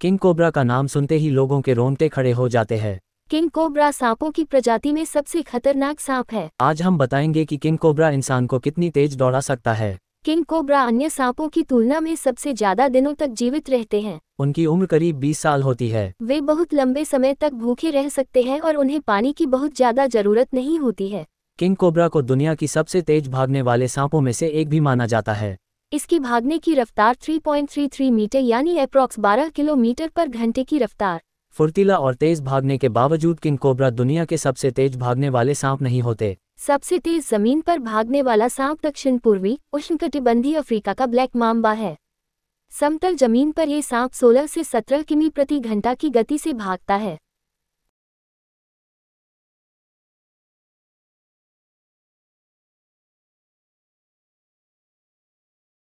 king cobra का नाम सुनते ही लोगों के रोंगटे खड़े हो जाते हैं किंग कोबरा सांपों की प्रजाति में सबसे खतरनाक सांप है आज हम बताएंगे कि किंग कोबरा इंसान को कितनी तेज दौड़ा सकता है किंग कोबरा अन्य सांपों की तुलना में सबसे ज्यादा दिनों तक जीवित रहते हैं उनकी उम्र करीब 20 साल होती है वे बहुत लंबे समय तक भूखे रह सकते हैं और उन्हें पानी की बहुत ज्यादा जरूरत नहीं होती है किंग कोबरा को दुनिया की सबसे तेज भागने वाले सांपों में से एक भी माना जाता है इसकी भागने की रफ्तार 3.33 मीटर यानी अप्रॉक्स 12 किलोमीटर पर घंटे की रफ्तार फुर्तीला और तेज भागने के बावजूद किंग कोबरा दुनिया के सबसे तेज भागने वाले सांप नहीं होते सबसे तेज जमीन पर भागने वाला सांप दक्षिण पूर्वी उष्णकटिबंधीय अफ्रीका का ब्लैक माम्बा है समतल जमीन पर ये सांप 16 से 17 किमी प्रति घंटा की गति से भागता है